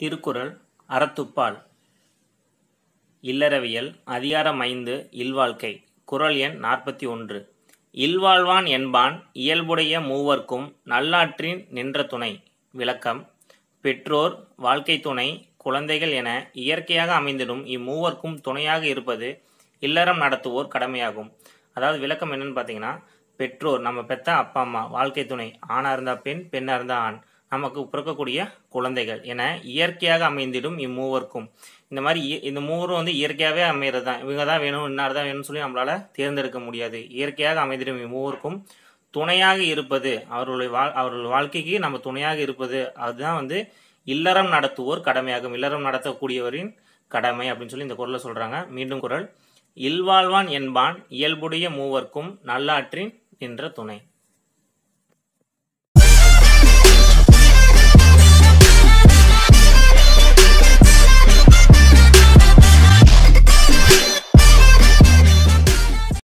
திருக்குறள் அறத்துப்பால் இல்லறவியல் அதிகாரம் ஐந்து இல்வாழ்க்கை குரல் எண் நாற்பத்தி ஒன்று இல்வாழ்வான் என்பான் இயல்புடைய மூவர்க்கும் நல்லாற்றின் நின்ற துணை விளக்கம் பெற்றோர் வாழ்க்கை துணை குழந்தைகள் என இயற்கையாக அமைந்திடும் இம்மூவர்க்கும் துணையாக இருப்பது இல்லறம் நடத்துவோர் கடமையாகும் அதாவது விளக்கம் என்னன்னு பார்த்தீங்கன்னா பெற்றோர் நம்ம பெற்ற அப்பா அம்மா வாழ்க்கை துணை ஆணாக இருந்தால் பெண் பெண்ணாக இருந்தால் ஆண் நமக்கு பிறக்கக்கூடிய குழந்தைகள் என இயற்கையாக அமைந்திடும் இம்மூவருக்கும் இந்த மாதிரி இந்த மூவரும் வந்து இயற்கையாகவே அமைகிறது தான் இவங்க தான் வேணும் இன்னார் தான் வேணும்னு சொல்லி நம்மளால் தேர்ந்தெடுக்க முடியாது இயற்கையாக அமைந்திடும் இம்மூவருக்கும் துணையாக இருப்பது அவர்களுடைய வா அவர்கள் வாழ்க்கைக்கு நம்ம துணையாக இருப்பது அதுதான் வந்து இல்லறம் நடத்துவோர் கடமையாகும் இல்லறம் நடத்தக்கூடியவரின் கடமை அப்படின்னு சொல்லி இந்த குரலை சொல்கிறாங்க மீண்டும் குரல் இல்வாழ்வான் என்பான் இயல்புடைய மூவர்க்கும் நல்லாற்றின் என்ற துணை